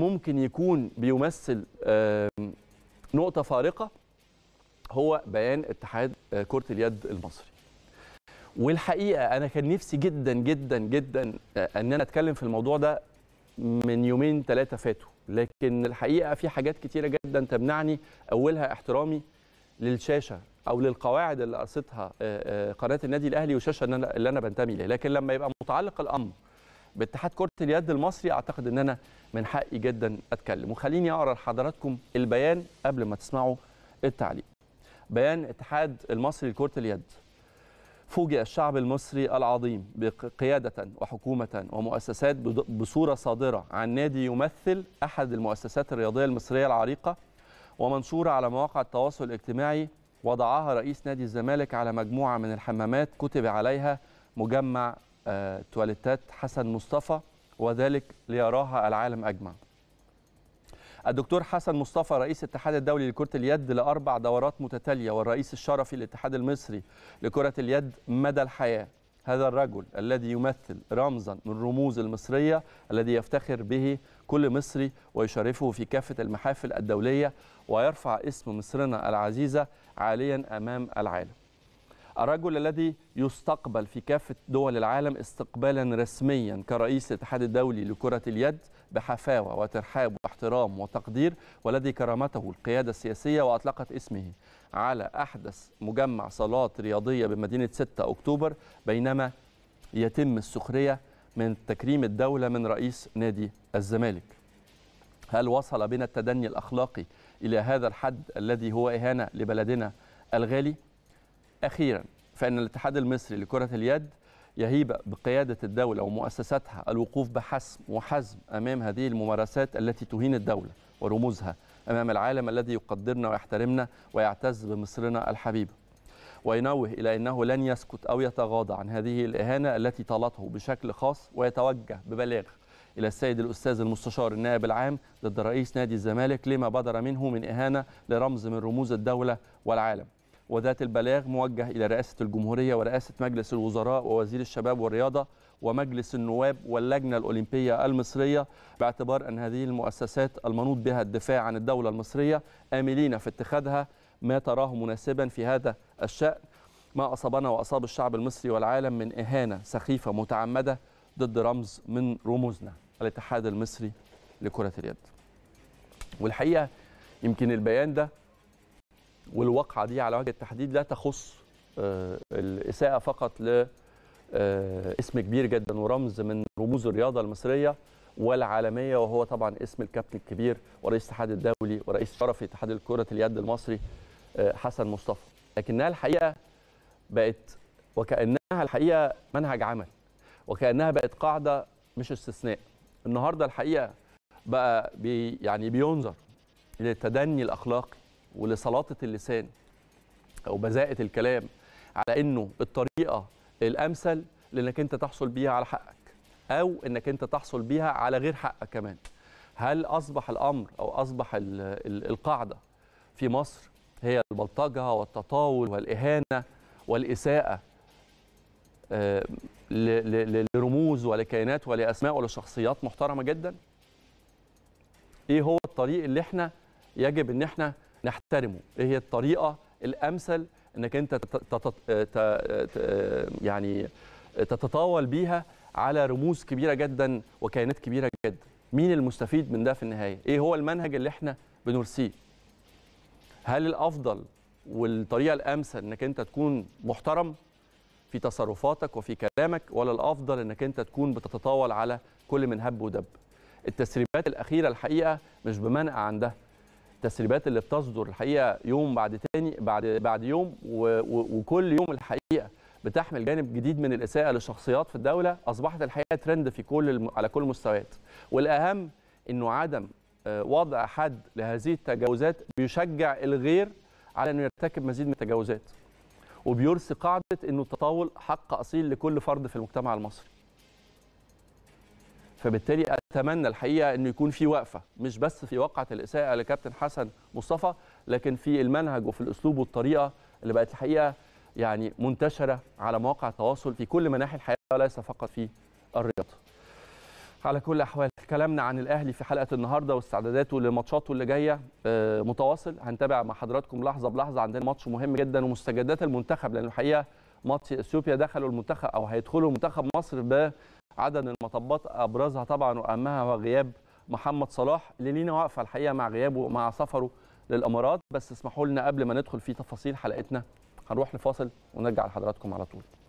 ممكن يكون بيمثل نقطة فارقة هو بيان اتحاد آه، كرة اليد المصري والحقيقة أنا كان نفسي جدا جدا جدا آه، أن أنا أتكلم في الموضوع ده من يومين ثلاثة فاتوا لكن الحقيقة في حاجات كتيرة جدا تمنعني أولها احترامي للشاشة أو للقواعد اللي قصتها آه، قناة النادي الأهلي والشاشة اللي أنا بنتمي لها لكن لما يبقى متعلق الأمر باتحاد كره اليد المصري اعتقد ان انا من حقي جدا اتكلم وخليني اقرا لحضراتكم البيان قبل ما تسمعوا التعليق بيان اتحاد المصري لكره اليد فوجئ الشعب المصري العظيم بقيادة وحكومة ومؤسسات بصورة صادرة عن نادي يمثل أحد المؤسسات الرياضية المصرية العريقة ومنشورة على مواقع التواصل الاجتماعي وضعها رئيس نادي الزمالك على مجموعة من الحمامات كتب عليها مجمع آه، تواليتات حسن مصطفى وذلك ليراها العالم أجمع الدكتور حسن مصطفى رئيس الاتحاد الدولي لكرة اليد لأربع دورات متتالية والرئيس الشرفي للاتحاد المصري لكرة اليد مدى الحياة هذا الرجل الذي يمثل رمزا من رموز المصرية الذي يفتخر به كل مصري ويشرفه في كافة المحافل الدولية ويرفع اسم مصرنا العزيزة عاليا أمام العالم الرجل الذي يستقبل في كافة دول العالم استقبالا رسميا كرئيس الاتحاد الدولي لكرة اليد بحفاوة وترحاب واحترام وتقدير والذي كرمته القيادة السياسية وأطلقت اسمه على أحدث مجمع صالات رياضية بمدينة 6 أكتوبر بينما يتم السخرية من تكريم الدولة من رئيس نادي الزمالك هل وصل بنا التدني الأخلاقي إلى هذا الحد الذي هو إهانة لبلدنا الغالي؟ أخيرا فإن الاتحاد المصري لكرة اليد يهيب بقيادة الدولة ومؤسساتها الوقوف بحسم وحزم أمام هذه الممارسات التي تهين الدولة ورموزها أمام العالم الذي يقدرنا ويحترمنا ويعتز بمصرنا الحبيبة وينوه إلى أنه لن يسكت أو يتغاضى عن هذه الإهانة التي طالته بشكل خاص ويتوجه ببلاغ إلى السيد الأستاذ المستشار النائب العام ضد رئيس نادي الزمالك لما بدر منه من إهانة لرمز من رموز الدولة والعالم وذات البلاغ موجه إلى رئاسة الجمهورية ورئاسة مجلس الوزراء ووزير الشباب والرياضة ومجلس النواب واللجنة الأولمبية المصرية باعتبار أن هذه المؤسسات المنوط بها الدفاع عن الدولة المصرية آملين في اتخاذها ما تراه مناسبا في هذا الشأن ما أصابنا وأصاب الشعب المصري والعالم من إهانة سخيفة متعمدة ضد رمز من رموزنا الاتحاد المصري لكرة اليد والحقيقة يمكن البيان ده والواقعه دي على وجه التحديد لا تخص آه، الاساءه فقط لاسم آه، كبير جدا ورمز من رموز الرياضه المصريه والعالميه وهو طبعا اسم الكابتن الكبير ورئيس الاتحاد الدولي ورئيس شرفي اتحاد كره اليد المصري آه، حسن مصطفى لكنها الحقيقه بقت وكانها الحقيقه منهج عمل وكانها بقت قاعده مش استثناء النهارده الحقيقه بقى بي يعني بينظر للتدني الاخلاقي ولسلاطه اللسان او بذاءه الكلام على انه الطريقه الامثل لانك انت تحصل بيها على حقك او انك انت تحصل بيها على غير حقك كمان هل اصبح الامر او اصبح القاعده في مصر هي البلطجه والتطاول والاهانه والاساءه آه، لرموز ولكيانات ولاسماء ولشخصيات محترمه جدا ايه هو الطريق اللي احنا يجب ان احنا نحترمه ايه هي الطريقه الامثل انك انت يعني تتطاول بيها على رموز كبيره جدا وكيانات كبيره جدا مين المستفيد من ده في النهايه ايه هو المنهج اللي احنا بنرسيه هل الافضل والطريقه الامثل انك انت تكون محترم في تصرفاتك وفي كلامك ولا الافضل انك انت تكون بتتطاول على كل من هب ودب التسريبات الاخيره الحقيقه مش بمنع عن ده التسريبات اللي بتصدر الحقيقه يوم بعد تاني بعد بعد يوم وكل يوم الحقيقه بتحمل جانب جديد من الاساءه لشخصيات في الدوله اصبحت الحقيقه ترند في كل على كل المستويات والاهم انه عدم آه، وضع حد لهذه التجاوزات بيشجع الغير على انه يرتكب مزيد من التجاوزات وبيرسي قاعده انه التطاول حق اصيل لكل فرد في المجتمع المصري فبالتالي اتمنى الحقيقه انه يكون في وقفه مش بس في وقعه الاساءه لكابتن حسن مصطفى لكن في المنهج وفي الاسلوب والطريقه اللي بقت الحقيقه يعني منتشره على مواقع التواصل في كل مناحي الحياه وليس فقط في الرياضه. على كل الاحوال كلامنا عن الاهلي في حلقه النهارده واستعداداته لماتشاته اللي جايه آه، متواصل هنتابع مع حضراتكم لحظه بلحظه عندنا ماتش مهم جدا ومستجدات المنتخب لان الحقيقه ماتش اثيوبيا دخلوا المنتخب او هيدخلوا منتخب مصر ب عدد المطبات ابرزها طبعا واهمها هو غياب محمد صلاح اللي لينا واقفه الحقيقه مع غيابه مع سفره للامارات بس اسمحوا لنا قبل ما ندخل في تفاصيل حلقتنا هنروح لفاصل ونرجع لحضراتكم على طول